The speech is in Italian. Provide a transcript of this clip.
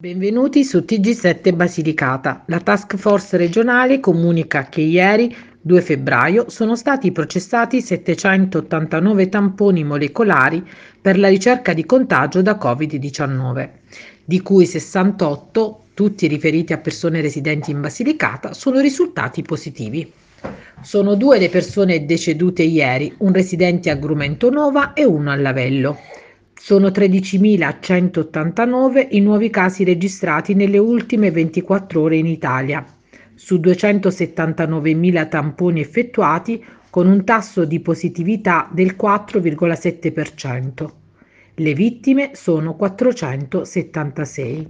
Benvenuti su TG7 Basilicata. La task force regionale comunica che ieri, 2 febbraio, sono stati processati 789 tamponi molecolari per la ricerca di contagio da Covid-19, di cui 68, tutti riferiti a persone residenti in Basilicata, sono risultati positivi. Sono due le persone decedute ieri, un residente a Grumento Nova e uno a Lavello. Sono 13.189 i nuovi casi registrati nelle ultime 24 ore in Italia, su 279.000 tamponi effettuati con un tasso di positività del 4,7%. Le vittime sono 476.